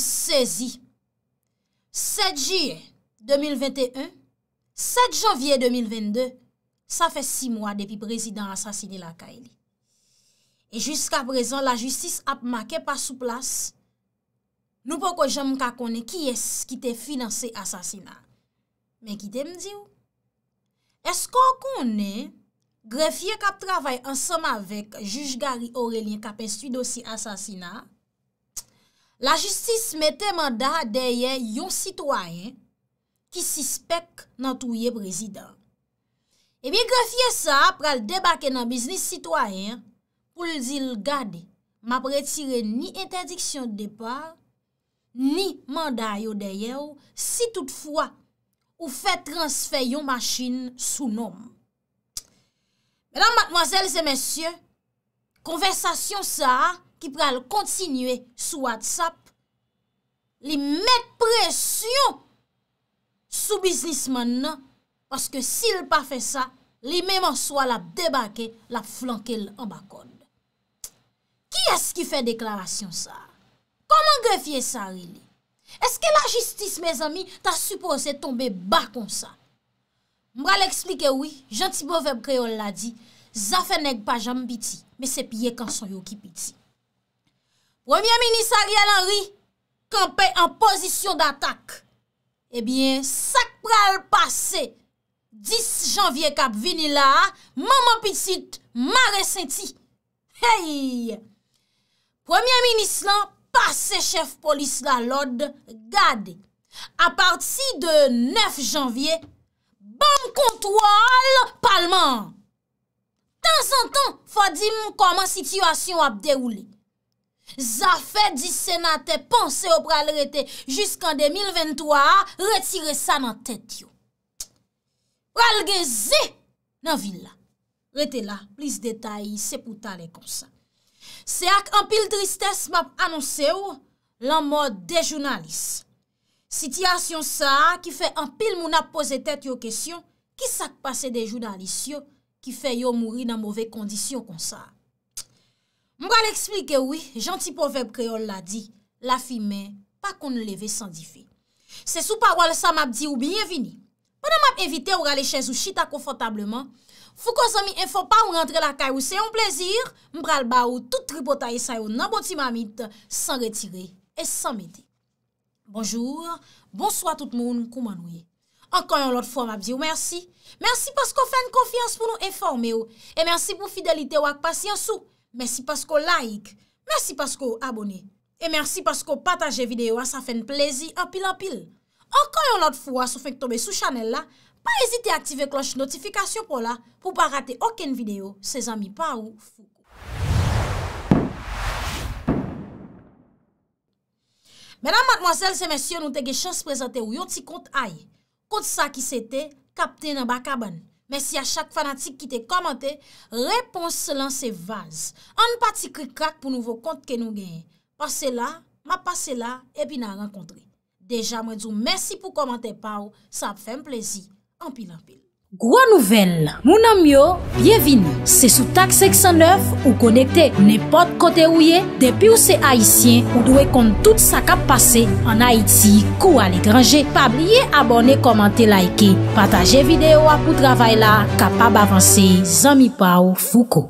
sezi 7 jye 2021 7 janvye 2022 sa fe 6 mwa depi prezident asasini la kaeli e jiska prezon la justis ap mak e pa sou plas nou poko jem kakone ki es ki te finanse asasina men ki te mdi ou esko kone grefye kap travay ansam avek juj gari aurelien kap estu dosi asasina la jistis mette manda deye yon sitwayen ki sispek nan touye prezident. Ebyen eh grafye sa ap pra l debake nan biznis sitwayen pou l zil gade ma pretire ni interdiksyon de depar ni manda yo deye ou si toutfwa ou fe transfer yon machin sou nom. Mèdam, matmoazèl, zè mèsyè, konversasyon sa a ki pral kontinue sou WhatsApp, li met presyon sou biznisman nan, paske si l pa fe sa, li meman swal ap debake, l ap flanke l ambakon. Ki es ki fe deklarasyon sa? Koman grefye sa, Rili? Eske la jistis, me zami, ta supose tombe bakon sa? Mbra l eksplike oui, janti bovem kreol la di, zafen neg pa jam biti, me se piye kanson yo ki biti. Premier Ministre Ariel Henry kampe en pozisyon d'atak. Ebyen, eh sak pral pase 10 janvye kap vini la, maman pitit ma resenti. Hey! Premier Ministre lan, pase chef polis la lod, gade. A parti de 9 janvye, bom kontwal palman. Tan san tan, fwa dim koman sityasyon ap derouli. Zafè di senate panse ou pral rete Juskan 2023 Retire sa nan tet yo Pral gezi Nan villa Rete la, plis detay, se pou tale kon sa Se ak anpil tristès Map anonse ou Lan mod de jounalis Sityasyon sa Ki fe anpil moun ap pose tet yo kesyon Ki sak pase de jounalis yo Ki fe yo mouri nan mouve kondisyon kon sa Mbra l'eksplike oui, janti poveb kreol la di, la fi men, pa kon le ve san di fe. Se sou parwal sa mab di ou, bienvini. Pwè nan mab evite ou gale chèz ou chita konfortableman, fwou konzomi en fwa pa ou rentre la kaj ou se yon plezir, mbral ba ou tout tribo ta yisay ou nan boti mamit, san retire et san mede. Bonjour, bonsoit tout moun kouman ouye. Ankan yon lot fwa mab di ou, mersi. Mersi pwòs kon fè n konfians pou nou enforme ou, e mersi pou fidelite wak pasyans ou. Mersi pasko like, mersi pasko abone, e mersi pasko pataje videyo a sa fen plezi apil apil. Ankan yon lot fwa sou fek tobe sou chanel la, pa ezite aktive kloche notifikasyon pou la pou pa rate oken videyo se zami pa ou fuko. Mènam madmozèl se mèsyon nou te ge chans prezante ou yon ti kont ay, kont sa ki se te kapte nan baka ban. Mersi a chak fanatik ki te komante, repons selan se vaz. An pati krikrak pou nouvo kont ke nou genye. Pase la, ma pase la, epi nan renkontre. Deja mwen djou mersi pou komante pa ou, sa ap fèm plezi. Ampil ampil. Gwa nouvel, mounan myo, byevin, se sou tak 609 ou konekte nepot kote ou ye, depi ou se Haitien ou dwe kont tout sa kap pase an Haiti kou al e grange, pa blye abone komante laike, pataje videyo ap ou travay la kap ap avanse zami pa ou fouko.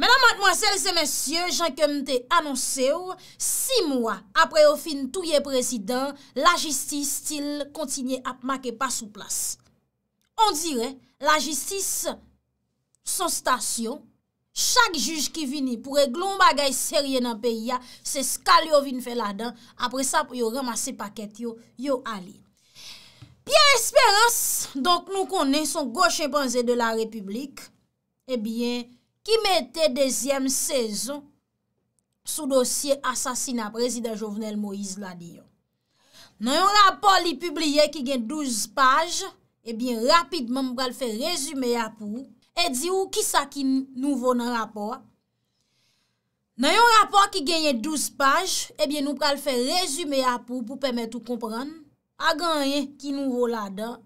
Menan madmoisel se mensyen, jan kem te anonse ou, si mwa apre ou fin tou ye prezident, la jistis til kontinye ap make pa sou plas. On dirè, la jistis son stasyon, chak juj ki vini pou reglou mba gay serye nan peyi ya, se skal yo vin fe la dan, apre sa pou yo ramase paket yo, yo ali. Pia esperans, donk nou konen son goche impanze de la republik, ebyen, eh ki mette dezyem sezon sou dosye asasina prezident Jovenel Moïse la diyo. Nan yon rapol li publiye ki gen 12 paj, Ebyen rapidman m pral fè rezume apou E di ou ki sa ki nouvo nan rapor Nan yon rapor ki genye 12 paj Ebyen nou pral fè rezume apou pou pèmet ou kompran A ganye ki nouvo la dan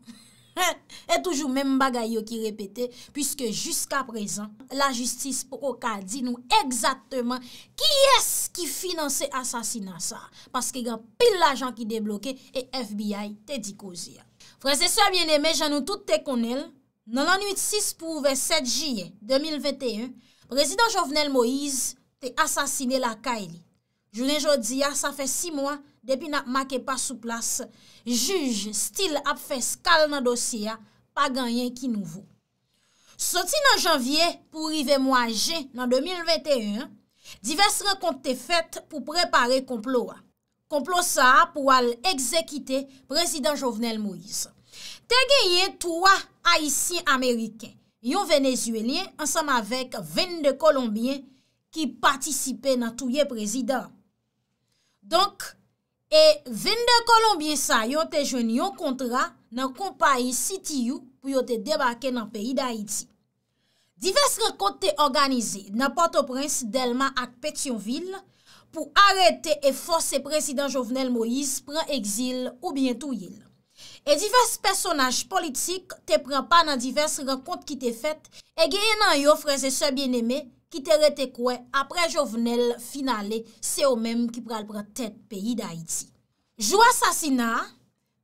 E toujou men bagay yo ki repete Piske jiska prezan la justis poko ka di nou Eksatman ki es ki finanse asasina sa Paske gen pil la jan ki debloke E FBI te di kozi ya Prezeseur bien eme, jan nou tout te konel, nan l'an 8-6 pou ouve 7-J 2021, prezident Jovenel Moïse te asasine la ka e li. Julen Jodia sa fe si mwa depi na make pa sou plas, juj stil ap fe skal nan dosye pa ganyen ki nouvo. Soti nan janvye pou rive mwa je nan 2021, divers rekont te fet pou prepare komploa. plos sa pou al ekzekite prezident Jovenel Moïse. Te geye touwa Haitien-Amerikien, yon venezuelien ansam avek 20 de kolombien ki patisipe nan touye prezident. Donk, e 20 de kolombien sa yon te joun yon kontra nan kompa yon siti yon pou yon te debake nan peyi da Haiti. Divers kote te organize nan Port-au-Prince, Delma ak Petionville, pou arete e force president Jovenel Moïse pren exil ou bientou yil. E divers personaj politik te pren pa nan divers rakont ki te fet, e gen nan yo freze se bieneme ki te rete kwe apre Jovenel finale se yo menm ki pral pren tet peyi da iti. Jou asasina,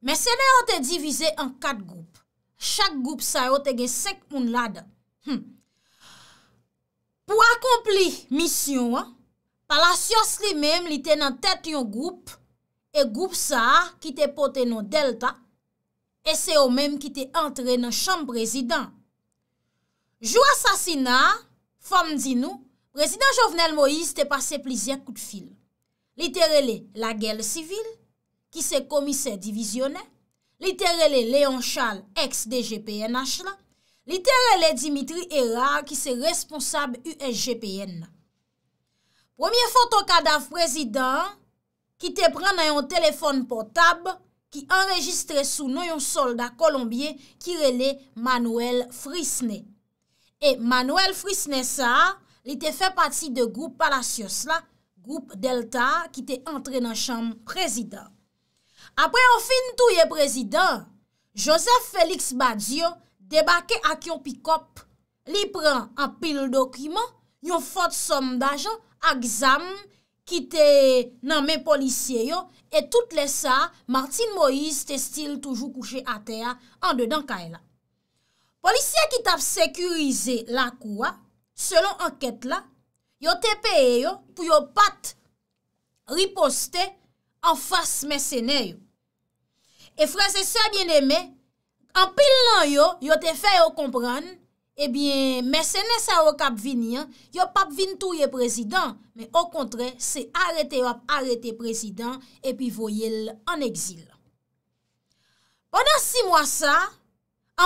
mè se le an te divize an kat goup. Chak goup sa yo te gen sek moun lad. Hmm. Pou akompli misyon an, Palasyos li mèm li te nan tèt yon goup e goup sa ki te pote nan delta e se yo mèm ki te entre nan chanm prezident. Jou asasina, fam di nou, prezident Jovenel Moïse te pase plizien kout fil. Li terele la gel civil ki se komise divisione, li terele Leon Charles ex DGPNH la, li terele Dimitri Erard ki se responsab USGPN la. premye fotokadav prezidant ki te pren nan yon telefon potab ki enregistre sou nou yon soldat kolombie ki rele Manuel Frisne. E Manuel Frisne sa, li te fe pati de group Palacios la, group Delta, ki te entre nan chanm prezidant. Apre an fin tou yon prezidant, Joseph Felix Badio, debake ak yon pikop, li pren an pil dokumen, yon fot som d'ajan, a gzam ki te nan men polisye yo, e tout lesa Martin Moïse te stil toujou kouche a teya an dedan ka e la. Polisye ki tap sekurize la kouwa, selon anket la, yo te peye yo pou yo pat riposte an fas mersene yo. E franse sa bien eme, an pil nan yo, yo te fe yo kompran, Ebyen, eh mè sè nè sa wò kap vin yon, yon pap vin tou yon prezidant, mè o kontre, se arete wap arete prezidant, epi voyel an eksil. Oda 6 mwa sa,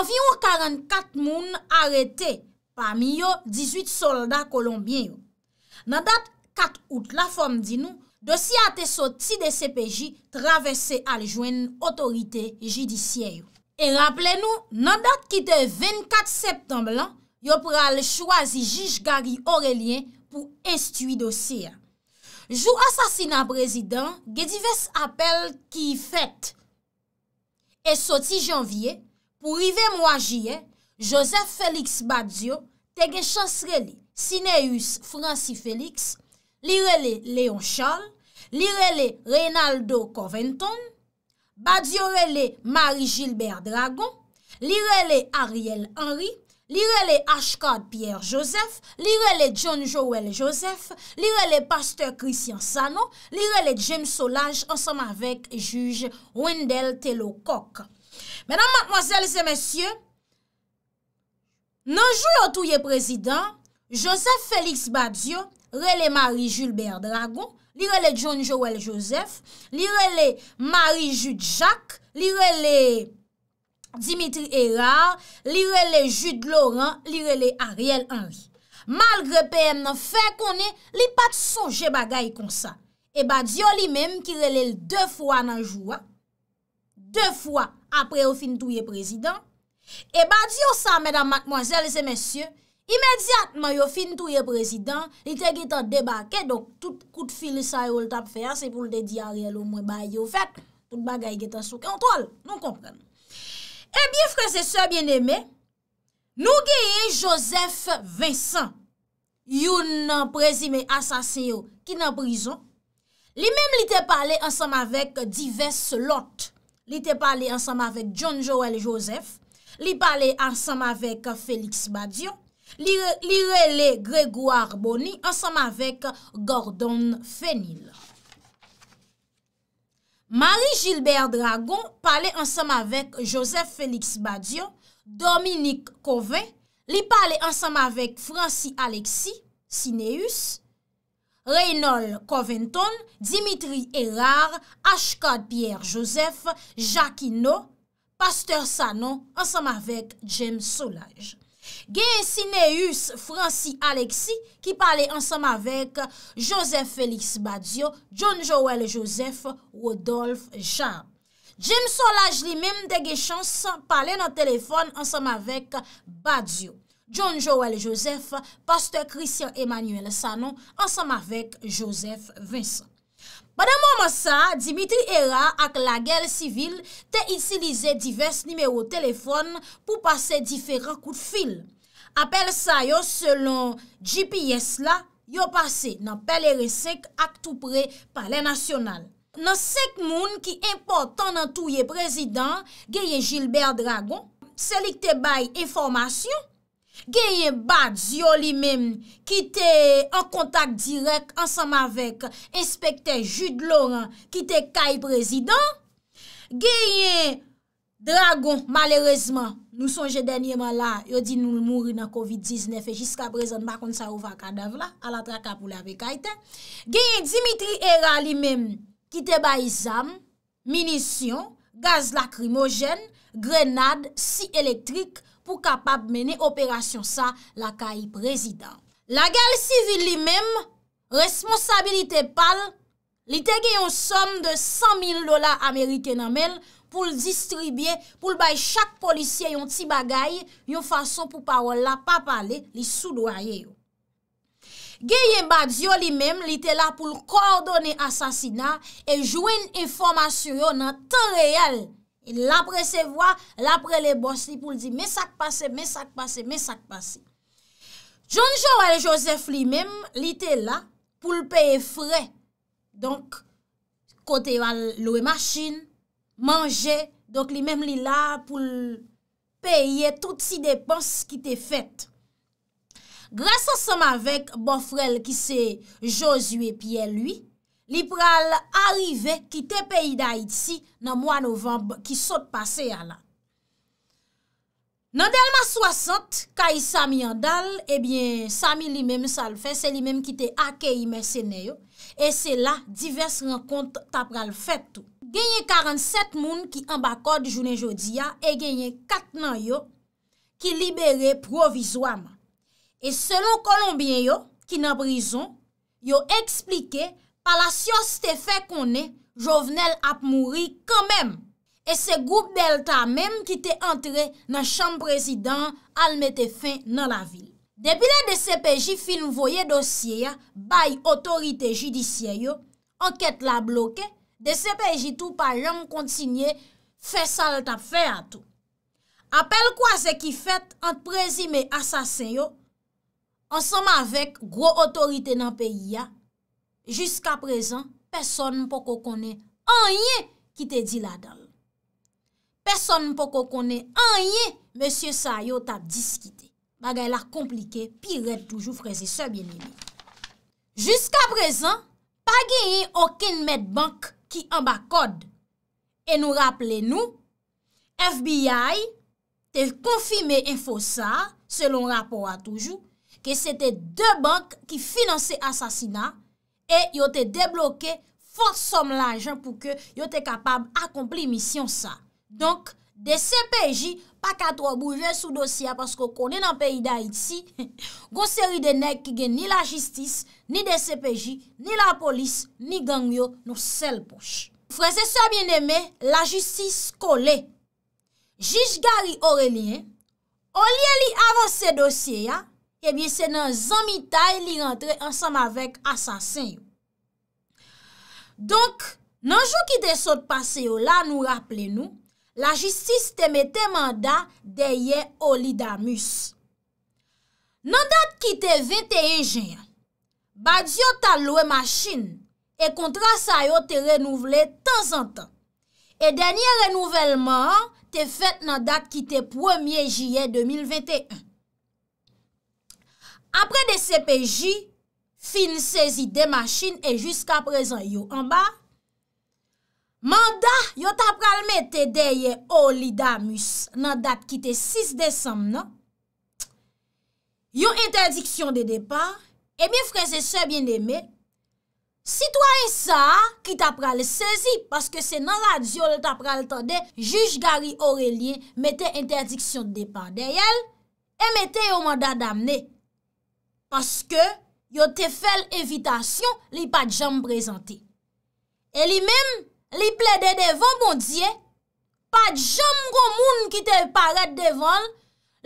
anvion 44 moun arete, pa mi yon 18 soldat kolombien yon. Nan dat 4 out la fòm di nou, dosi ate so ti de CPJ travesse al jwen otorite jidisye yon. E rappele nou, nan dat ki de 24 septemblan, yo pral chwazi jish gari Aurelien pou estui dosye. Jou asasina prezident, ge dives apel ki fet. E soti janvye, pou rivem wajye, Joseph Félix Badzio, Tegè Chansreli, Sineus Fransi Félix, Lirele Léon Charles, Lirele Reynaldo Coventon, Badzio relè Marie Gilbert Dragon, li relè Ariel Henry, li relè H.Card Pierre Joseph, li relè John Joel Joseph, li relè Pasteur Christian Sano, li relè James Solange, ansanm avèk juj Wendell Tello Koch. Mè nan matmozèl zè mèsyè, nanjou yo touye prezident, Joseph Félix Badzio relè Marie Gilbert Dragon, Li rele John Joël Joseph, li rele Marie-Jude Jacques, li rele Dimitri Erard, li rele Jude Laurent, li rele Ariel Henry. Malgre PM nan fè konè, li pat souje bagay kon sa. E ba diyo li menm ki rele l de fwa nan jwa, de fwa apre ou fin touye prezident, e ba diyo sa, mèdam, mèk, mwazèl, se mèsyè, imediat man yo fin tou ye prezident, li te getan debake, donk tout kout fil sa yo l tap fe, se pou l de di a riel ou mwen bay yo fet, tout bagay getan souke an tol, nou kompran. E biye freze se bien eme, nou geye Joseph Vincent, yon prezime asase yo, ki nan prizon, li mem li te pale ansam avek diverse lot, li te pale ansam avek John Joel Joseph, li pale ansam avek Felix Badiou, li rele Grégoire Bonny ansam avèk Gordon Fenil. Marie Gilbert Dragon pale ansam avèk Joseph Félix Badion, Dominique Covin, li pale ansam avèk Francie Alexis, Sineus, Reynold Coventon, Dimitri Erard, H.K. Pierre-Joseph, Jacques Hinault, Pasteur Sanon ansam avèk James Solage. Gensi Neus Fransi Aleksi ki pale ansam avek Joseph Félix Badiou, John Joël Joseph, Rodolphe Jean. Jim Solage li mèm dege chans pale nan telefon ansam avek Badiou, John Joël Joseph, Pastor Christian Emmanuel Sanon ansam avek Joseph Vincent. Bada mouman sa, Dimitri Héra ak la gel sivil te itilize divers nimeyo telefon pou pase diferan kout fil. Apele sa yo selon GPS la, yo pase nan pelere sek ak tou pre pale nasyonal. Nan sek moun ki importan nan touye prezident, geye Gilbert Dragon, selik te bay informasyon, Geyen Badzio li mem, ki te en kontak direk ansam avek inspektè Jude Laurent, ki te kay prezident. Geyen Dragon, malerezman, nou sonje denye man la, yo di nou mouri nan COVID-19, e jiska prezant makon sa oufa kadev la, ala traka pou la vekaitè. Geyen Dimitri Héra li mem, ki te bayzam, minisyon, gaz lakrimogen, grenade, si elektrik, pou kapap mene operasyon sa la kayi prezident. La gal sivil li mem, responsabilite pal, li te ge yon som de 100 000 dola Ameriken amel, pou l distribye, pou l bay chak polisye yon ti bagay, yon fason pou parol la pa pale li sou doye yo. Ge ye badyo li mem, li te la pou l kordonne asasina, e jwen informasyon nan tan reyal, L apre se vwa, l apre le bos li pou li di mesak pase, mesak pase, mesak pase. John Joel Joseph li men, li te la pou li peye frey. Donk, kote yon loue masin, manje, donk li men li la pou li peye tout si depos ki te fet. Grasa seman vek bo frel ki se Josue Pierre lui, Li pral arrive ki te peyi da iti nan mwa novembe ki sot pase ya la. Nan delman 60, kayi Sami yandal, ebyen, eh Sami li menm sal fe, se li menm ki te akeyi mersene yo, e se la, divers renkont tap pral fet. Genye 47 moun ki ambakod jounen jodi ya, e genye 4 nan yo ki libere provizwama. E selon kolombien yo ki nan brison, yo explike... Palasyos te fe konen, jovenel ap mouri kanmen. E se goup delta menm ki te antre nan chanm prezident al mette fin nan la vil. Depi le de sepeji film voye dosye ya, bay otorite judisye yo, anket la bloke, de sepeji tou pa jom kontinye fe salta fe atou. Apele kwa ze ki fet ant prezime asasen yo, an soma vek gro otorite nan peyi ya, Juska prezant, person mpoko kone anye ki te di la dal. Person mpoko kone anye, msye sa yo ta diskite. Bagay la komplike, pi red toujou freze. Se bine li. Juska prezant, bagye yi okin met bank ki anba kod. E nou rappele nou, FBI te konfime e fosa, selon rapport a toujou, ke sete de bank ki finanse asasina, E yo te debloke, fosom la jan pou ke yo te kapab akompli misyon sa. Donk, de CPJ, pa katwa bouje sou dosye ya, pasko konen an peyi da itsi, gonseri denek ki gen ni la jistis, ni de CPJ, ni la polis, ni gangyo nou sel poch. Frense sa bieneme, la jistis kole, jish gari aurelien, olye li avan se dosye ya, ebye eh se nan zanmi tay li rentre ansam avek asasen yo. Donk, nan jou ki te sot pase yo la nou rappele nou, la jistis te mete manda deye olidamus. Nan dat ki te 21 jen, badyo talwe masin e kontra sa yo te renouvle tan zan tan. E denye renouvellman te fet nan dat ki te 1er jen 2021. apre de CPJ, fin sezi de machin e jusqu aprezen yo. An ba, manda yo tap pral mette deye Olidamus nan dat ki te 6 Desem nan, yo interdiksyon de depan, e mi freze se bien de me, sitwa e sa ki tap pral sezi, paske se nan la diyo le tap pral tande, juj Gari Aurelien mette interdiksyon de depan deyel, e mette yo manda damne. Paske yo te fel evitasyon li pa djam prezante. E li men li ple de devan bon diye, pa djam kon moun ki te paret devan,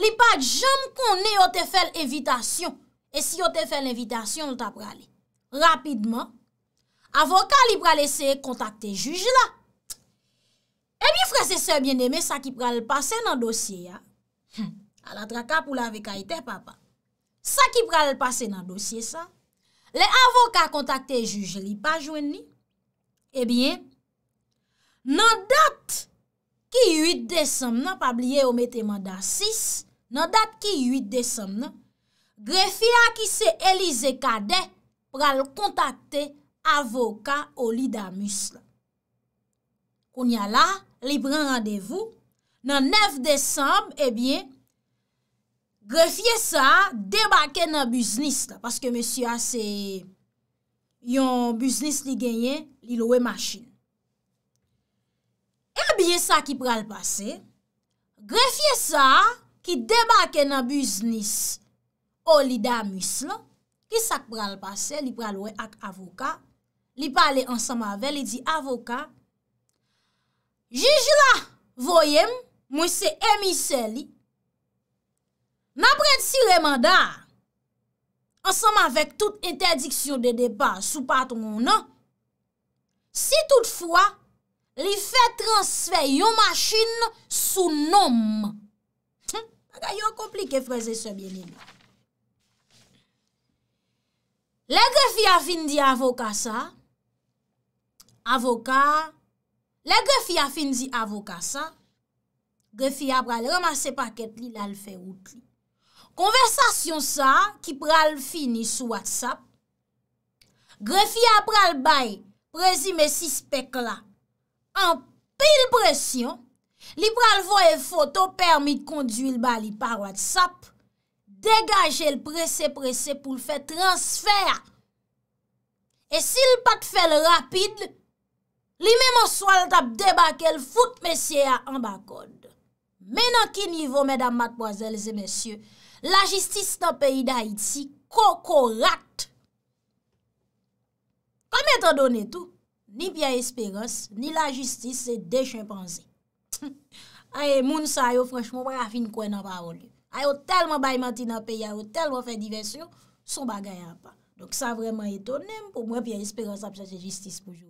li pa djam kon ne yo te fel evitasyon. E si yo te fel evitasyon, nou ta prale. Rapidman, avokat li prale se kontakte juj la. E bi fre se se bieneme sa ki prale pase nan dosye ya. Hm, A la traka pou la vekaiten papa. sa ki pral pase nan dosye sa, le avoka kontakte jujeli pa jwen ni, ebyen, nan dat ki 8 Desem nan, pa blye omete manda 6, nan dat ki 8 Desem nan, grefia ki se elize kade, pral kontakte avoka olidamus la. Koun ya la, li pran randevou, nan 9 Desem, ebyen, Grefye sa, debake nan buznis la, paske monsi ase yon buznis li genyen, li loue machin. Ebiye eh sa ki pral pase, grefye sa ki debake nan buznis, olida mis la, ki sak pral pase, li pral loue ak avoka, li pale ansama ve, li di avoka, jijila voyem monsi emise li, Mè aprensi remanda, ansanm avèk tout interdiksyon de depa sou patron nan, si toutfwa li fè transfè yon machin sou nom. Hm? Aga, yon komplike freze se bjenin. Le ge fi avin di avokasa, avokar, le ge fi avin di avokasa, ge fi apre al remase paket li lal fè wout li. Konversasyon sa ki pral fini sou WhatsApp, grefi ap pral bay prezi mesi spek la. An pil presyon, li pral voye foto permis kondui l bali par WhatsApp, degaje l prese prese pou l fe transfer. E si l pat fel rapide, li mèman swal tap debake l foute mesi ya an bakonde. Mènan ki nivou mèdam matboazèl zè mesyè, La jistis nan peyi da iti, koko rat. Kame tan donen tou, ni Pia Esperance, ni la jistis, se de chen panze. Aye, moun sa yo, franchement, wè rafin kwen nan pa ouli. Ayo telman baymati nan peyi, ayo telman fè diversyon, son bagay an pa. Dok sa vreman etonem, pou mwen Pia Esperance apseche jistis poujou.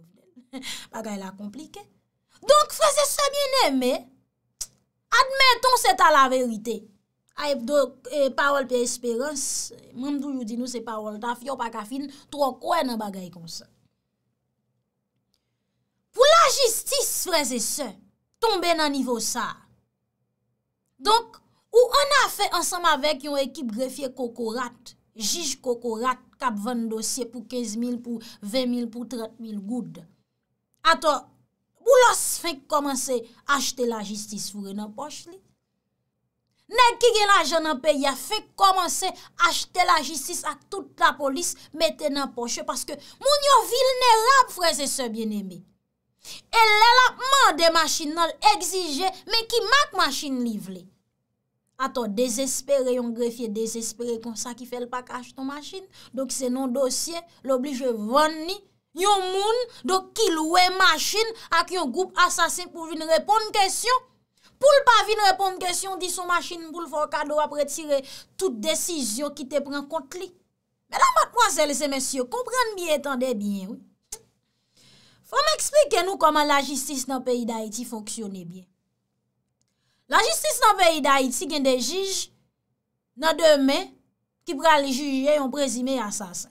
Bagay la komplike. Donk, fwese se mwen eme, admeton se ta la verite. Euh, a ap do parol pi espérans, mèm dou yu di nou se parol taf, yon pa kafin, trok wè nan bagay kon sa. Pou la jistis freze se, tombe nan nivou sa, donk, ou an a fe ansam avek yon ekip grefye Kokorat, jij Kokorat, kap vende dosye pou 15 mil, pou 20 mil, pou 30 mil goud. Aton, pou los fe komanse, a jete la jistis fure nan poch li, Ne ki gen la janan pe, ya fe komanse achete la jistis ak tout la polis, mette nan poche, paske moun yo vil ne lap freze se bieneme. El lelapman de machin nan exije, me ki mak machin livle. Aton, dezespere yon grefye, dezespere kon sa ki fel pak achete yon machin, dok se non dosye, l'oblige veni, yon moun, dok ki loue machin ak yon goup asasin pou vin repon nkesyon, Poul pa vi nou eponde kesyon, di sou machin mpoul fokado apre tire tout desisyon ki te pren kont li. Mè nan mwen kwa zèl se mèsyo, kompren mi etande biyen. Fò mè eksplike nou koman la jistis nan peyi da iti fonksyonè biyen. La jistis nan peyi da iti gen de jij nan demè ki pralijijè yon prezime asasè.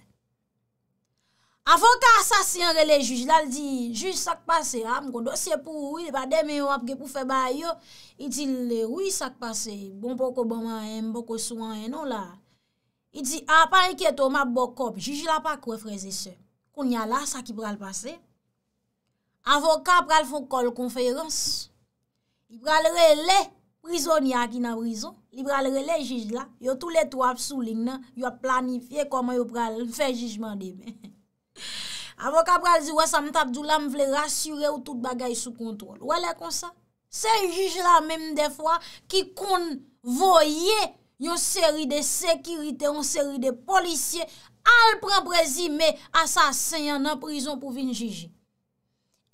Avokat sa si an rele juj, lal di, juj sak pase, am kon dosye pou ou, le pa demen wap ge pou feba yo, i di le, ou sak pase, bon poko bon, bonman bon, en, poko bon, souan en, non la. I di, apan ah, e kieto, map bokop, juj la pa kou e freze se, kon ya la, sak i pral pase. Avokat pral fon kol konferans, li pral rele, prizonya ki nan prizon, li pral rele juj la, yo tou le to ap souling nan, yo planifiye koman yo pral fe jujman demen. Avokat bral zi wè sa mtap djou la m vle rasyure ou tout bagay sou kontrol Wè lè kon sa Se yon juj la mèm de fwa ki kon voye yon seri de sekirite, yon seri de polisye Al pran prezime asasen yon nan prizon pou vin juji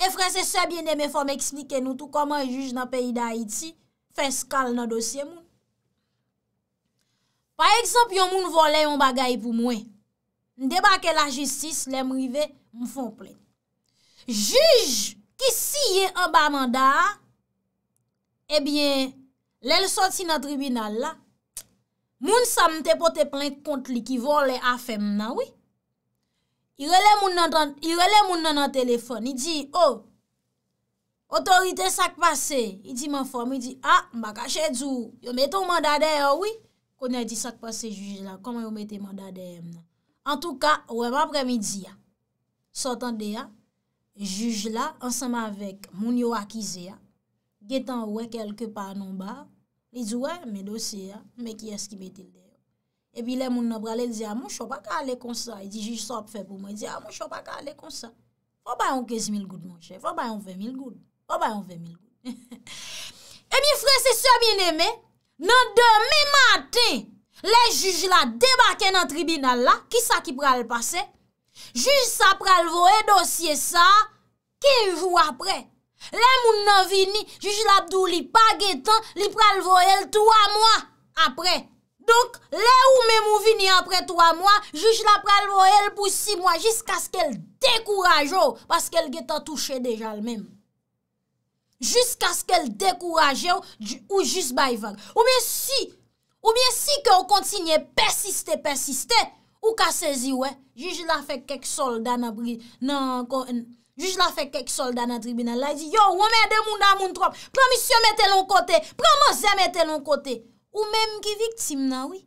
E fre se sebyen de mè fò m ekslike nou tou koman yon juj nan peyi da Haiti fèskal nan dosye moun Pa eksemp yon moun vole yon bagay pou mwen Ndebake la jistis, le mrive mfon plen. Juj, ki si ye an ba manda a, ebyen, lèl soti nan tribunal la, moun sa mte pote plen kont li ki vòl le afem nan, wè. I rele moun nan an telefon, i di, o, oh, otorite sakpase, i di man fòm, i di, a, ah, mbakache djou, yo metou mandade a, wè, konè di sakpase juj la, koman yo metou mandade a, mnan. An tou ka, wè m apre mi di ya, sotan de ya, juj la, ansanman vek moun yo akize ya, getan wè kelke pa nan ba, li di wè, me dosi ya, ah, me ki eski me tel de ya. E bi le moun nabralen di ya, moun chon pa ka ale konsa, li di juj sot fe pou moun, di ya, ah, moun chon pa ka ale konsa. Fwa bayon kez mil goud moun che, fwa bayon ve mil goud, fwa bayon ve mil goud. E mi frè se so bin eme, nan demi maten, Le juj la debake nan tribinal la, ki sa ki pral pase? Juj sa pral voe dosye sa, ki jou apre? Le moun nan vini, juj la Abdou li pa getan, li pral voe l 3 mwa apre. Donk, le ou men moun vini apre 3 mwa, juj la pral voe l pou 6 mwa, jisk aske l dekouraje ou, paske l getan touche deja l men. Jisk aske l dekouraje ou, ou jis bay var. Ou men si, Ou bien si ke ou kontinye persiste, persiste, ou ka sezi we, juj la fek kek solda nan tribunal la, yo, wame de moun da moun trop, pran misyon mette loun kote, pran manze mette loun kote, ou menm ki vitim nan, oui.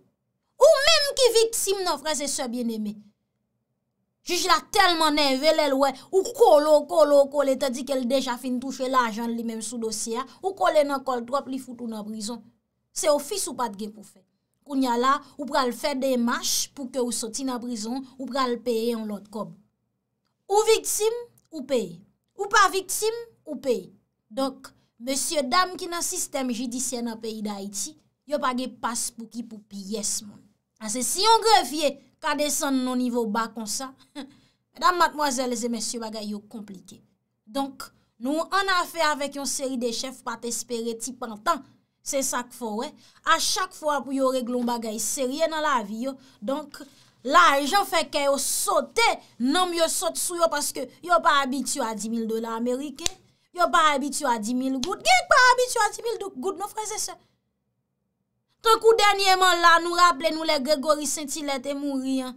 Ou menm ki vitim nan, frase se bieneme. Juj la telman envele we, ou kole, kole, kole, te di ke l deja fin touche l ajan li menm sou dosye, ou kole nan kol trop li foutou nan prizon. Se ofis ou pat ge pou fè. Koun ya la, ou pral fè demache pou ke ou soti na brison, ou pral pèye an lot kob. Ou viktsim, ou pèye. Ou pa viktsim, ou pèye. Donk, monsye dam ki nan sistem jidisyen an peyi da iti, yo pa ge pas pou ki pou piyes mon. Ase si yon grevye, ka desen nou nivou ba kon sa, dam matmoazelze monsye baga yo komplike. Donk, nou an a fè avèk yon seri de chef pat espere ti pantan, A chak fwa pou yo reglon bagay, se rye nan la vi yo. Donk la ajan feke yo sote, nanm yo sote sou yo paske yo pa abityo a 10.000 do la Amerike. Yo pa abityo a 10.000 goud. Gek pa abityo a 10.000 goud nou freze se? Tonk ou denye man la nou rapple nou le Gregory Saint-Hilet et Mourien.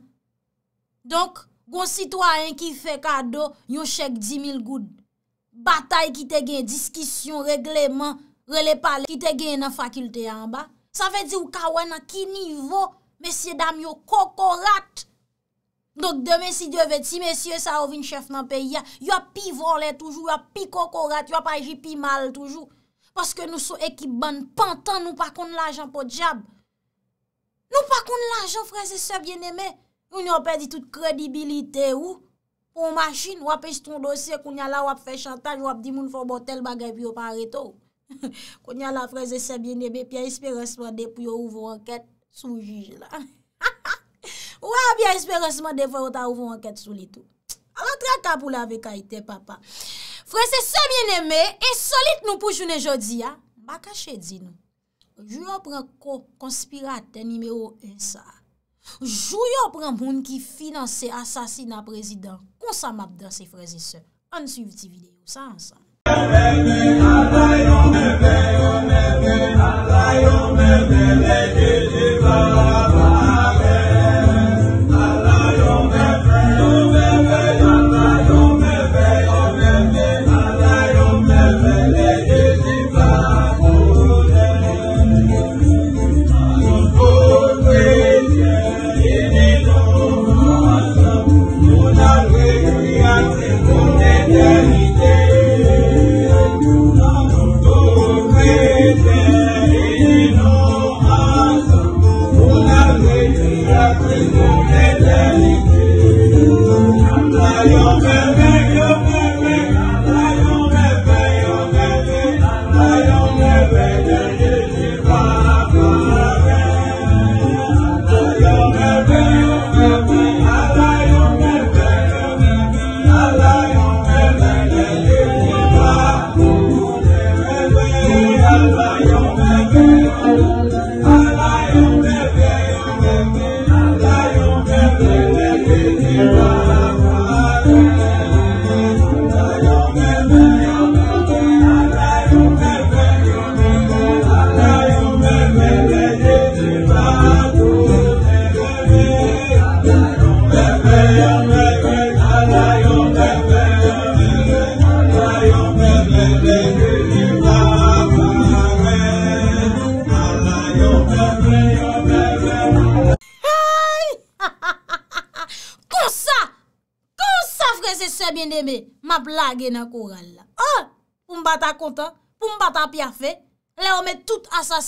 Donk goun si to a en ki fe kado, yo chek 10.000 goud. Batay ki te gen diskisyon, regleman. rele pale ki te gen an fakilte an ba. Sa ve di ou kawen an ki nivou, mesye dam yo kokorat. Dok deme si devet, si mesye sa ouvin chef nan peyi ya, yo api volet toujou, yo api kokorat, yo apajipi mal toujou. Paske nou sou ekip ban pantan, nou pa kon l'ajan po djab. Nou pa kon l'ajan, fran, se se bieneme. Nou nou apè di tout kredibilite ou. Ou machin, wapè ston dosye, koun nyal la wap fè chantaj, wap di moun fò botel bagay pi yo pareto ou. Konya la freze se bieneme Pya espere seman de pou yo ouvo anket Sou juj la Ouwa pya espere seman de pou yo ta ouvo anket Sou li tou Frense se bieneme E solit nou pou jounen jodi Bakache di nou Jou yo pren kò konspirat Nimeyo 1 sa Jou yo pren moun ki finanse Asasina prezident Konsa map dan se freze se An suivi ti vide Sa ansan Frense se bieneme living.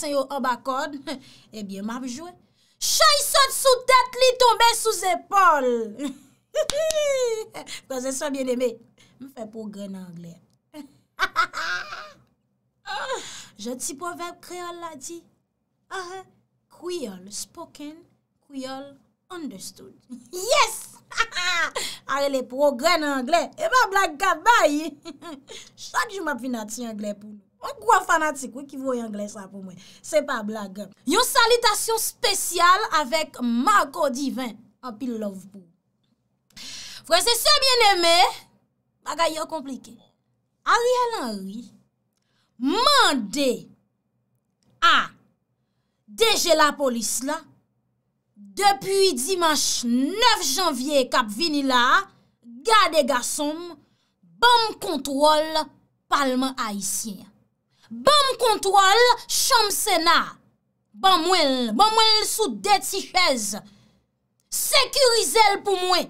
se yo obakon, ebyen m ap jwe. Chay sot sou det li tombe sou zepol. Kwa zeswa bien eme, m fe progre nan angle. Je ti proverb kreol la di, kweol ah, spoken, kweol understood. Yes! Aye le progre nan angle, eman blag gaba yi. Chak jou m ap finati angle pou. Mwen kwa fanatik wè ki voye anglè sa pou mwen. Se pa blag. Yon salitation spesyal avèk Marco Divin. Happy Love Boo. Fwè se se mwen emè, baga yon komplike. Ariel Henry mandè a deje la polis la depi dimanche 9 janvye kap vinila gade gason bom kontrol palman haisyen. Ba m kontrol chanm sèna, ba mwen l sou deti chèz, sekurize l pou mwen.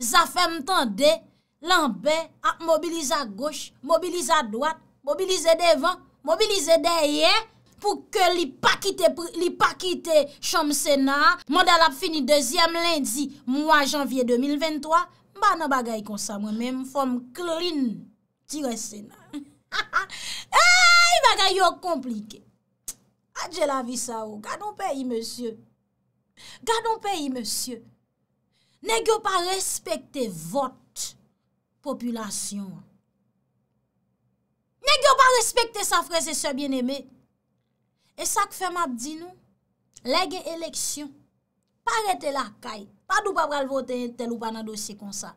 Zafè m tan de, lanbe, ak mobilize a goch, mobilize a doat, mobilize devan, mobilize deryen, pou ke li pa kite chanm sèna. Mwen dal ap fini deuxième lindzi, mwen janvye 2023, ba nan bagay konsa mwen mèm, fòm klin tire sèna. Ha ha, e yon va yon yon komplike Adje la vi sa ou, gade yon peyi monsye Gade yon peyi monsye Ne gyo pa respekte vot Populasyon Ne gyo pa respekte sa frese se bieneme E sa k fe map di nou Lege eleksyon Pa rete la kay Pa dou pa pral vote yon tel ou pa nan dosye kon sa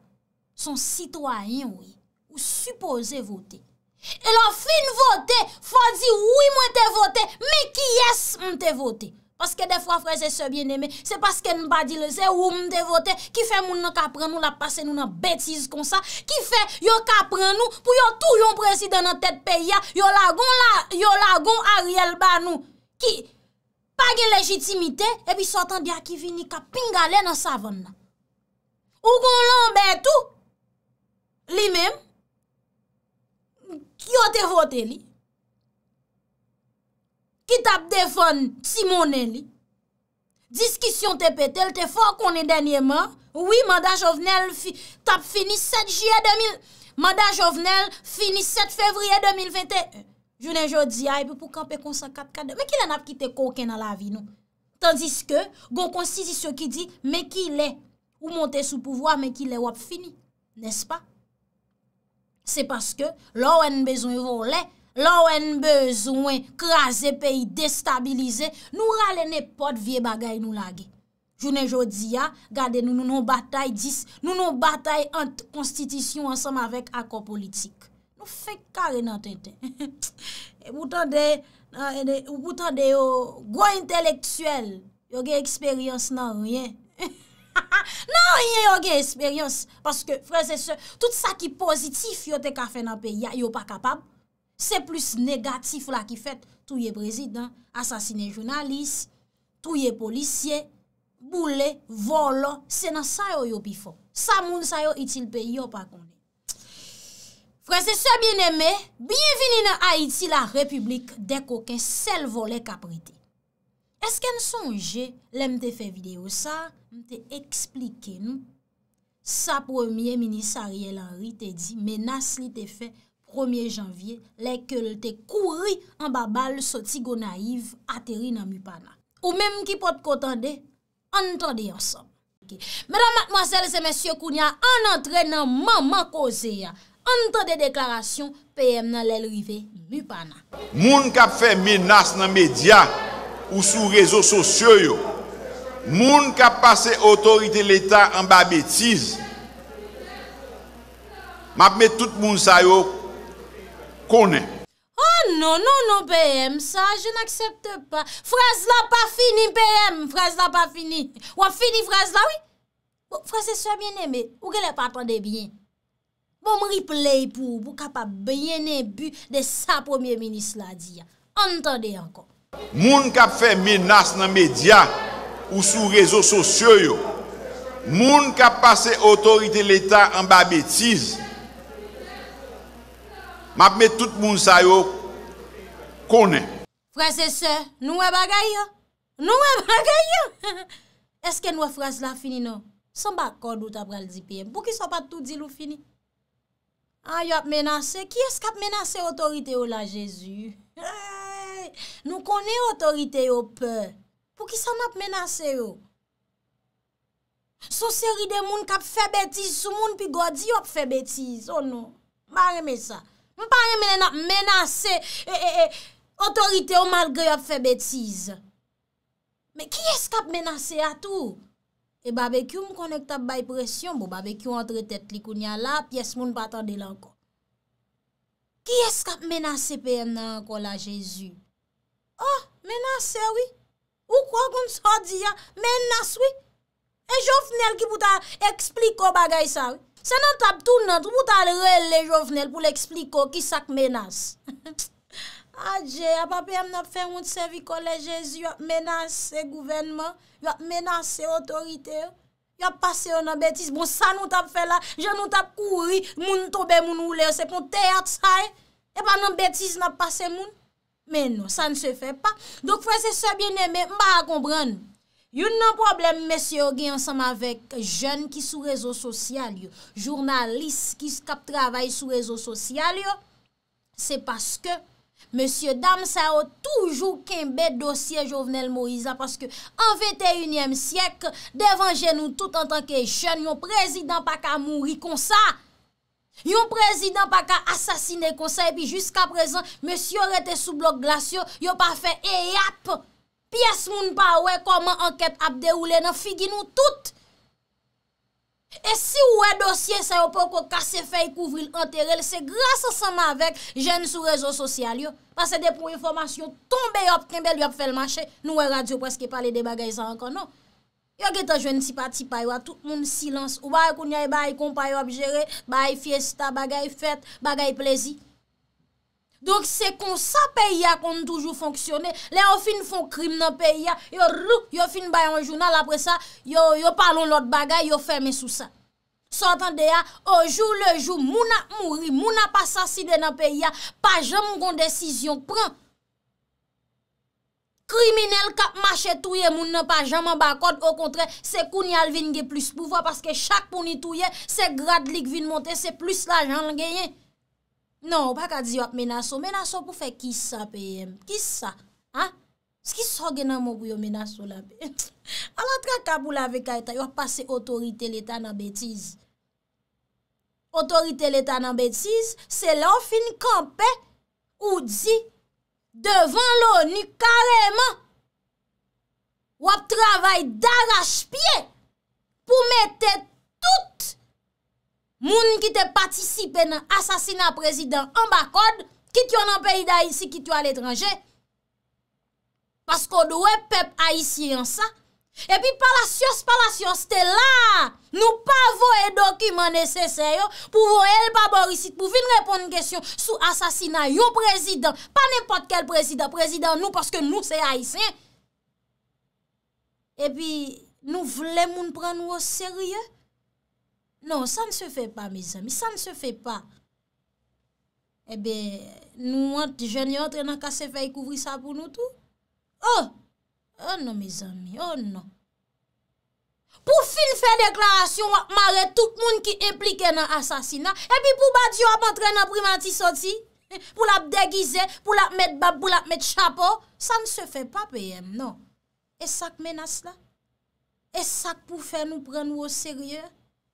Son sitwayen ou Ou suppose vote E la fin vote, fwa di woy mwen te vote, me ki yes mwen te vote. Paske defwa freze se bieneme, se paske mba di le ze woy mwen te vote, ki fe moun nan kapren nou la pase nou nan betiz kon sa, ki fe yon kapren nou pou yon tou yon presiden nan tet pe ya, yon la gon Ariel Banou, ki pagye legitimite, e bi sotan diya ki vini ka pingale nan savon nan. Ou gon lan betou, li mem, Kyo te vote li, ki tap defon Simonen li, diskisyon te pete, lte fwa konen denye man, oui, manda jovenel tap fini 7 jye 2000, manda jovenel fini 7 fevriye 2021. Jounen jodi a, epi pou kampe konsa kap kade, me ki lè nap kite koken na la vi nou. Tandis ke, gon konsisi sou ki di, me ki lè, ou monte sou pouvoi, me ki lè wap fini, nes pa? Se paske lou en bezwen roule, lou en bezwen kraze peyi destabilize, nou rale nepot vie bagay nou lage. Jounen jodi ya, gade nou nou nou batay dis, nou nou batay ant konstitisyon ansam avek akor politik. Nou fek kare nan ten ten. Woutan de, woutan euh, de oh, yo go inteleksuel, yo ge eksperyans nan ryen. Nan, yon yon gen esperyans, paske, freze se, tout sa ki pozitif yon te ka fe nan pe, yon pa kapab, se plus negatif la ki fet, touye prezident, asasine jounalist, touye polisye, boule, volo, se nan sa yo yo pi fo. Sa moun sa yo itil pe, yon pa kon. Freze se, bien eme, bienveni nan Haiti la republik, dek oken sel vole kapriti. Eske n sonje lèm te fè video sa, m te eksplike nou, sa premier minisariel anri te di, menas li te fè premier janvye, lèkèl te kouri an babal sotigo naiv ateri nan Mupana. Ou mèm ki pot kotande, an tande yon sa. Mèdam matmòsel se mèsyo Kounia, an antre nan maman koze ya, an tande deklarasyon, pèyèm nan lèl rive Mupana. Moun kap fè menas nan media, ou sou rezo sosyo yo, moun ka pase otorite l'Etat an ba betiz, mapme tout moun sayo, konen. Oh non, non, non, PM, sa, je n'aksepte pa. Fraze la pa fini, PM, fraze la pa fini. Ou ap fini fraze la, oui? Bon, fraze sa bien eme, ou ke le pa pande bien? Bon mou riple yipou, pou ka pa bien eme bu de sa premier ministre la diya. Entende ankon. Moun kap fè menas nan media ou sou rezo sosyo yo Moun kap pase otorite l'Etat an ba betiz Mapme tout moun sayo kone Frase se, nou wè bagay yo? Nou wè bagay yo? Eske nou wè frase la fini no? Son bak kondout ap ral di pm Pou ki son pat tout di lou fini? A yo ap menase, ki eske ap menase otorite yo la Jezu? Nou kone otorite yo pe Pou ki san ap menase yo Son seri de moun kap fe betiz Sou moun pi gwa di yo ap fe betiz Oh nou Mpareme sa Mpareme nen ap menase e, e, e, Otorite yo malgre yo ap fe betiz Me ki esk ap menase a tou E babekyo mkonek ta bay presyon Bo babekyo entre tet li koun ya la Pies moun patande lanko Ki esk ap menase pe Nan kola jezu Oh, menase, eh, oui. Ou kwa kon sa di ya, menase, oui. E jovenel ki pou ta ekspliko bagay sa, oui. Se nan tap tou nan, tou pou ta rele le jovenel pou le ekspliko ki sak menase. Adje, ah, ap apèm nan fe moun servikole, jesu yo menase gouvenman, yo menase otorite, yo ap pase yon nan betis. Bon, sa nan tap fe la, jan nan tap kouri, moun tobe moun oule, se pon teyat sa, oui. Eh. E pa nan betis nan pase moun. Men no, sa ne se fe pa. Dok fwese se bieneme, mba akombran. Yon nan probleme, mesye, yo gen ansam avek jen ki sou rezo sosyal yo. Jornalist ki kap travay sou rezo sosyal yo. Se paske, mesye dam sa yo toujou kenbe dosye jovenel Moïse. Paske, an ve te unyem syek, devan jen nou tout an tanke jen, yo prezident pak a moun ri konsa. Yon prezident pa ka asasine konsen, pi jiska prezen, mes yon rete sou blok glasyon, yon pa fe eyap, pi es moun pa we, koman anket ap de oule nan figi nou tout. E si ou we dosye, se yo pou kwa kase fe yi kouvri l'antere, le se grase sa ma vek, jen sou rezo sosyal yo, pase depo informasyon, tombe yop, kimbel yop fel mache, nou we radio, paske pale de bagay zan ankon nou. Yo geta jwen si pati paywa, tout moun silans. Ou baye e kon nyey baye kon, paye wap jere, baye fiesta, baye fete, baye plezi. Donk se kon sa peya kon toujou fonksyone, le ou fin fon krim nan peya, yo rou, yo fin baye an jounal apre sa, yo palon lot bagay, yo ferme sou sa. Sotan deya, ou joun le joun, mou na mouri, mou na pa saside nan peya, pa joun moun kon desisyon, pren. kriminel kap mache touye moun nan pa jaman bakot, o kontre, se koun yalvin gen plus pouvo, paske chak pou ni touye, se gradlik vin monten, se plus la jaman genyen. Non, wak a di wap menaso, menaso pou fe kisa peyem, kisa, ha? Ski so genan moun kuyo menaso la peyem? Alatre kap ou la vekaita, yon pase otorite letan nan betiz. Otorite letan nan betiz, se lan fin kampen ou di menaso. Devon lò ni kareman wap travay daraj pye pou mette tout moun ki te patisipe nan asasina prezident an bakod ki tyon an peyi da isi ki tyon al etranje. Pasko dwe pep a isi yon sa. E pi palasyos, palasyos, te la, nou pa voe dokumen nese seyo pou voe el baborisit, pou vin repon ngesyon sou asasina yo prezident, pa nempot kel prezident, prezident nou paske nou se aise. E pi nou vle moun pran wos serye? Non, sa nse fe pa, mis ami, sa nse fe pa. E bi nou an ti jenye otre nan kase fe yi kouvri sa pou nou tou? Oh! Oh! Oh non, mes amy, oh non. Pou fin fè deklarasyon wak mare, tout moun ki implike nan asasina, epi pou bade yo ap entre nan primanti soti, pou lap degize, pou lap met bab, pou lap met chapo, sa nse fè pa peyem, non. E sak menas la? E sak pou fè nou pren nou o serye?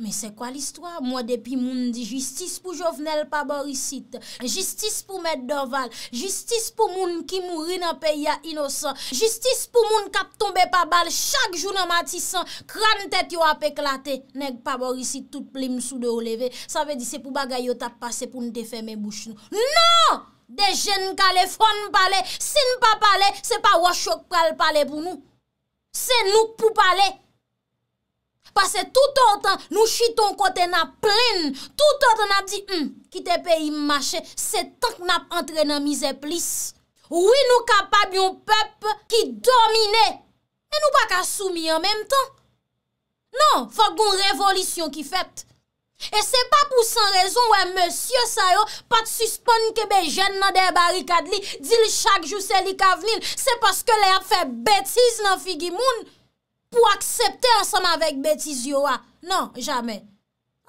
Men se kwa l'histoire? Mwen depi moun di justice pou jovnel pa borisite, justice pou mèd deval, justice pou moun ki mouri nan peya inosan, justice pou moun kap tombe pa bal, chak joun nan matisan, kran tet yo ap eklate, neg pa borisite tout plim sou de ou leve, sa ve di se pou bagay yo tap pase pou nte fèmè bouch nou. Non! De jen kalè fòn palè, sin pa palè, se pa wò chok kal palè pou nou. Se nou pou palè, Pase tout an tan nou chiton kote na plen, tout an tan na di, ki te pe yi mache, se tank nap entre nan mize plis. Ou yi nou kapab yon pep ki domine, e nou pa ka soumi an menm tan. Nan, fok goun revolisyon ki fèpt. E se pa pou san rezon, wè, monsye sayo, pat suspon yon kebe jen nan de barikad li, di li chak jou se li kavnin, se paske le ap fè betiz nan figi moun. pou aksepte ansanm avek betis yo a. Nan, jamen.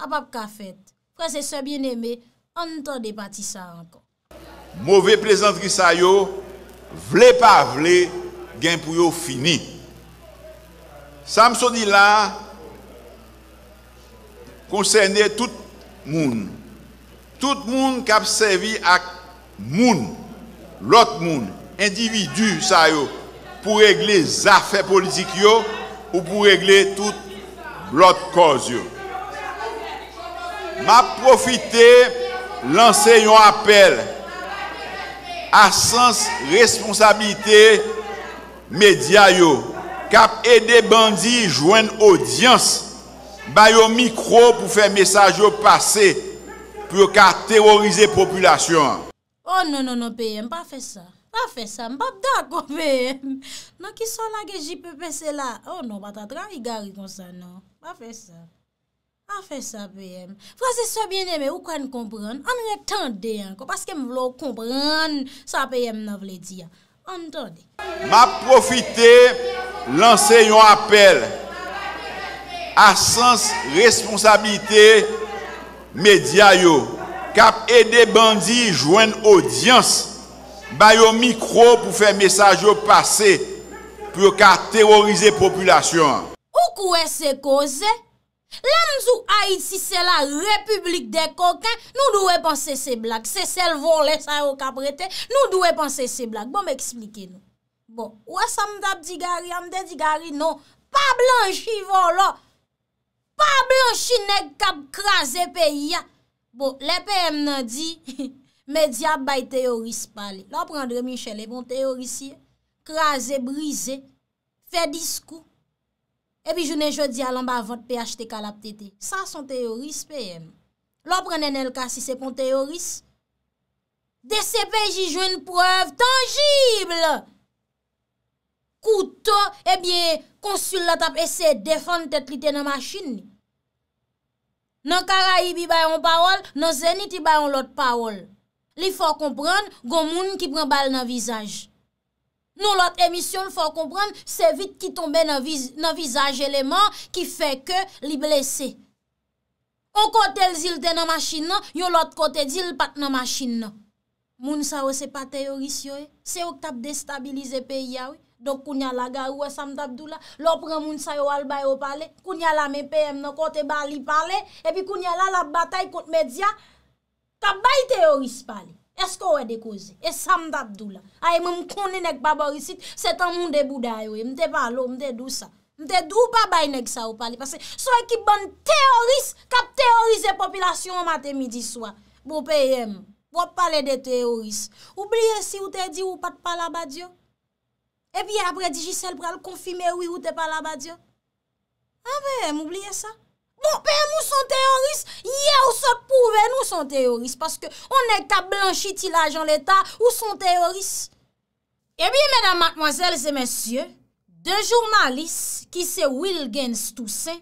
A pap ka fet. Kwa se se bien eme, an ton depati sa ankon. Mouve prezentri sa yo, vle pa vle, gen pou yo fini. Samsoni la, konsene tout moun. Tout moun kap sevi ak moun, lot moun, individu sa yo, pou regle zafè politik yo, ou pour régler toute l'autre cause. M'a profité lancer un appel à sens responsabilité média yo cap aider bandits joindre audience ba yo micro pour faire message passé pour terroriser terroriser population. Oh non non non PM pas fait ça. Pa fe sa, mbap da kon peyem. Nan ki son la geji pepe se la. Oh non, pata tra, yi gari kon sa nan. Pa fe sa. Pa fe sa peyem. Frase so bien eme, ou kwa n kompran? An re tende anko, paske m vlo kompran sa peyem nan vle di ya. An tende. Ma profite lansen yon apel. Asans responsabilite medya yo. Kap ede bandi jwen audyans. Bayo mikro pou fè mesaj yo pase pou ka terorize populasyon. Ou kouè e se koze? Lamzou Haiti se la republik de kokè, nou dwe panse se blak. Se sel volè sa yo kabrete, nou dwe panse se blak. Bon mè eksplike nou. Bon, wè e sa mdap digari, amdè digari nou. Pa blanchi volò. Pa blanchi nek kap krasè peyi ya. Bon, lepe m nan di... Medya bay teoris pali. Lò prendre Michel, e bon teoris ye. Kraze, brize, fe diskou. E pi jounen jodi alan ba vod pe achete kalap tete. San son teoris pe yem. Lò prennen el kasi se pon teoris. Dese pe ji jwen preuve tangible. Kouto, e biye konsul la tap ese defon tet li te nan machin ni. Nan kara yi bi bayon parol, nan zeni ti bayon lot parol. li fò kompran gò moun ki pran bal nan visaj. Nou lòt emisyon fò kompran se vit ki tombe nan visaj eleman ki fè kè li blese. O kote l zil te nan masjin nan, yon lòt kote zil pat nan masjin nan. Moun sa wè se patè yon risyo, e. se wè k tap destabilize pe ya wè. Dok koun ya la garou wè sam dabdou la, lò pran moun sa yon albay wè pale, koun ya la me peyèm nan kote bali pale, epi koun ya la la batay kont medya, Ka bay teoris pali, esko ou e dekoze? E sa mdat dou la. A e mwen koni nek pa borisit, setan moun de bouday we. Mte valo, mte dou sa. Mte dou pa bay nek sa ou pali. Pasè sou e ki ban teoris, ka teoris e popilasyon ou mate midi swa. Bo peye mwen, vo pale de teoris. Oublie si ou te di ou pat pala badyo. E pi apre di jisel pral konfime ou te pala badyo. A ve mwen oublie sa. Nou pe moun son teoris, ye ou eh se pouven nou son teoris. Paske on ne ka blanchi ti la jan l'Etat ou son teoris. Ebiye mèdame, mwazèl, zè mèsyè, de jounalis ki se Wilgen Stoussen,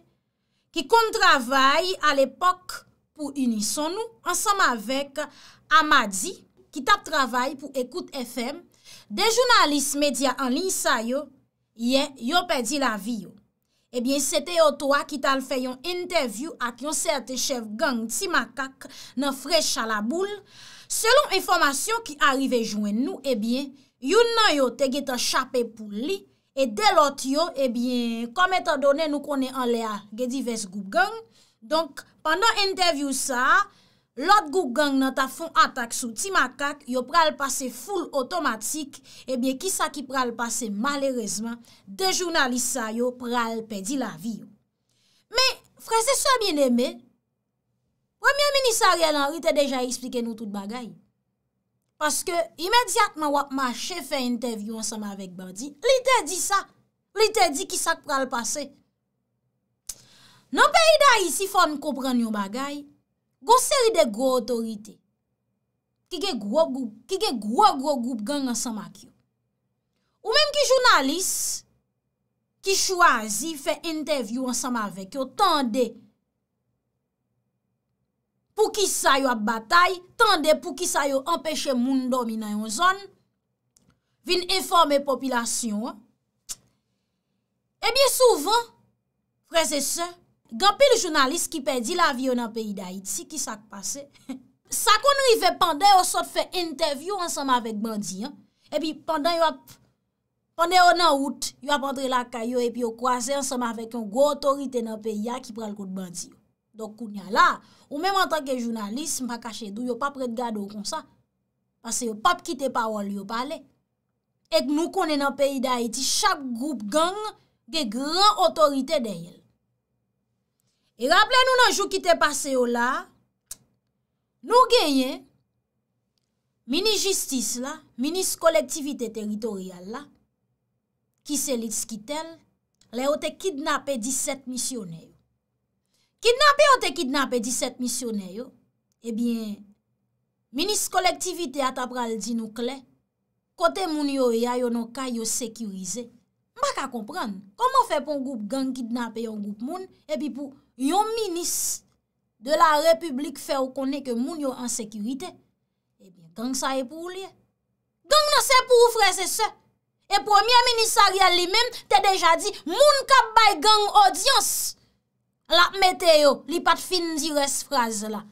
ki kon travay al epok pou unison nou, ansam avèk Amadi ki tap travay pou ekout FM, de jounalis media an linsay yo, ye yo pedi la vi yo. Ebyen, eh sete yo to a ki tal fe yon interview ak yon serte chev gang ti makak nan frej chalaboul. Selon informasyon ki arive jwen nou, ebyen, eh yon nan yo te ge te chape pou li. E delot yo, ebyen, eh kome te done nou kone an le a ge divers goup gang. Donk, pandan interview sa... lot gouk gang nan ta fon atak sou ti makak, yo pral pase foul otomatik, ebyen ki sa ki pral pase malerezman, de jounalisa yo pral pedi la vi yo. Me, fre se sa mien eme, premye ministerialan li te deja explike nou tout bagay. Paske, imediatman wap ma chefe interview ansama vek Badi, li te di sa, li te di ki sa ki pral pase. Non pe iday si fon kopran yo bagay, Gon seri de gwo otorite, ki ge gwo gwo gwo goup gen ansama kyo. Ou menm ki jounalis, ki chwazi fe interview ansama vek yo, tan de pou ki sayo ap batay, tan de pou ki sayo empèche moun domi nan yon zon, vin informe popilasyon. E bien souvan, prezese, Gan pi li jounalist ki pedi la vi yo nan peyi da iti, si ki sak pase. Sa konri ve pande yo sot fe interview ansama vek bandi. E pi pande yo nan out, yo apandre la kayo, epi yo kwaze ansama vek yon gwo otorite nan peyi ya ki pral kout bandi. Dok koun ya la, ou menman tanke jounalist, makache dou, yo pa prek gado kon sa. Pase yo pa pkite pa ou al yo pale. Ek nou konen nan peyi da iti, chak group gang, gen gran otorite den yel. E rample nou nan jou ki te pase yo la, nou genye, mini-justis la, mini-kollektivite teritorial la, ki se lits ki tel, le yo te kidnapè 17 misyonè yo. Kidnapè yo te kidnapè 17 misyonè yo, ebyen, mini-kollektivite atapral di nou kle, kote moun yo ya yo nan ka yo sekirize. Mba ka kompren, koman fe pou moun goup e gang kidnapè yon goup moun, ebi pou, Yon minis de la republik fè ou konè ke moun yo an sekurite, e bin gang sa e pou ou liye. Gang nan se pou ou frese se. E premier minis a rial li mèm te deja di, moun kap bay gang audyans. La mète yo, li pat fin dire se fraze la.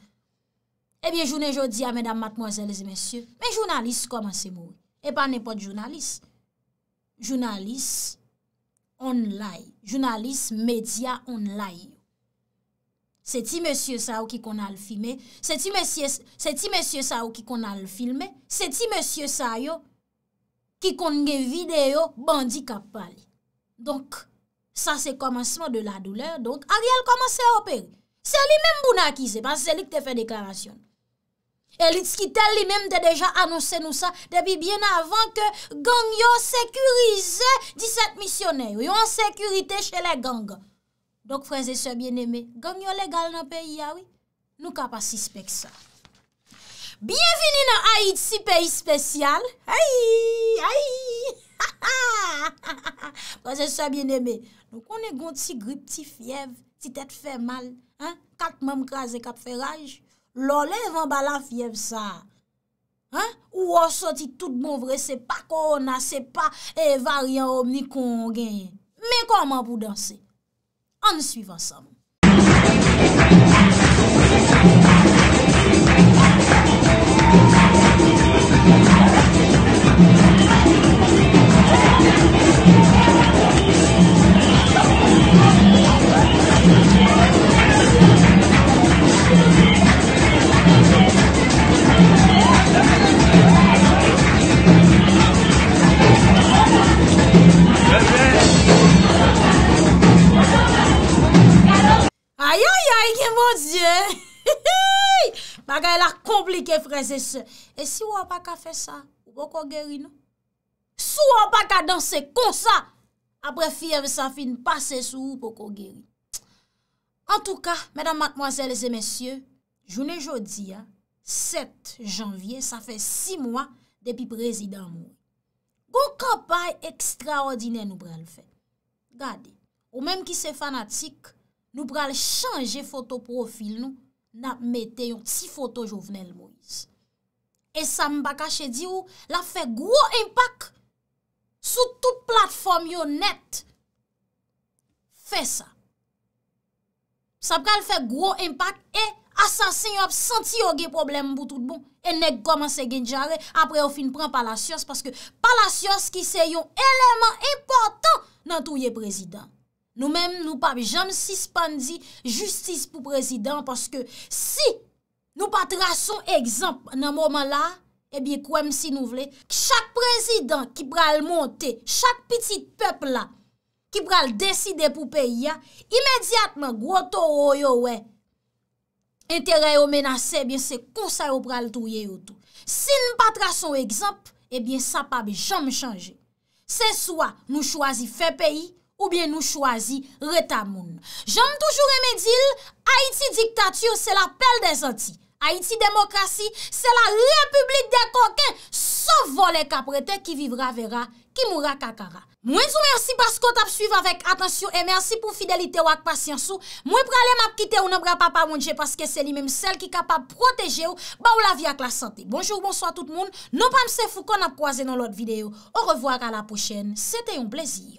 E bin jounen jò di a, mèdam, matmozèles, mèsyè, mè jounalis koman se moun. E pa nè pot jounalis. Jounalis online. Jounalis media online. Se ti monsie sa ou ki kon al filme, se ti monsie sa ou ki kon al filme, se ti monsie sa yo ki kon nge vide yo bandi kapal. Donk, sa se komanseman de la douler, donk Ariel komanse a operi. Se li menm bunakize, pas se li kte fe deklarasyon. El itz ki tel li menm de deja anonsen nou sa debi bien avan ke gang yo sekurize 17 misioner yo yo an sekurite che le ganga. Donk freze sebyen eme, gom yo legal nan peyi yawi, nou ka pa sispek sa. Bienveni nan Haiti, peyi spesyal. Ay, ay, ha ha ha ha ha, freze sebyen eme, nou konen gonti gri pti fyev, pti tèt fè mal, kak mèm kaze kap fè raj, lolè vèm balan fyev sa. Ou wò soti tout bon vre, sepa kon, sepa, e eh, varian omni kon gen. Men koman pou dansè? Mwansuiv ansam. Ayayay, yè mon die, bagay la komplike freze se. E si wou an pa ka fe sa, wou kon kon geri nou? Si wou an pa ka danse kon sa, apre fi avè sa fi, n'pase sou wou kon kon geri. En tou ka, mèdam matmoazèles et mèsyè, jounè jodi, 7 janvye, sa fe 6 mwa, depi prezidam wou. Kon kampay ekstraordinè nou pral fe. Gade, ou mèm ki se fanatik, nou pral chanje foto profil nou, nap mette yon si foto jovenel mounis. E sa mba kache di ou, la fe gro impak sou tout platform yon net. Fe sa. Sa pral fe gro impak, e asan se yon ap senti yon ge problem mbo tout bon. E nek koman se genjare, apre ou fin pran palasyos, paske palasyos ki se yon eleman important nan touye prezident. Nou mèm nou pa bi janm si span di justice pou prezident paske si nou pa tra son ekzamp nan mouman la, e bie kwen msi nou vle, chak prezident ki pral monte, chak pitit pepl la, ki pral deside pou peyi ya, imediatman gwo to ou oh, yo we, entere yo menase, e bie se konsa yo pral touye yo tou. Si nou pa tra son ekzamp, e eh bie sa pa bi janm chanje. Se swa nou chwazi fe peyi, oubyen nou chwazi reta moun. Jame toujou remedil, Haiti diktatiyou, se la pel de zanti. Haiti demokrasi, se la republik de kokè, sou volè kap rete ki vivra vera, ki moura kakara. Mwen sou mersi paskot ap suiv avèk, atensyon, e mersi pou fidelite wak pasyansou. Mwen pralè map kite ou nè bra pa pa mounje, paske se li mèm sel ki kap ap proteje ou, ba ou la vi ak la sante. Bonjour, bonsoit tout moun. Non panse fou kon ap kwaze nan lot videyo. Ou revoar a la pochen. Sete yon plezir.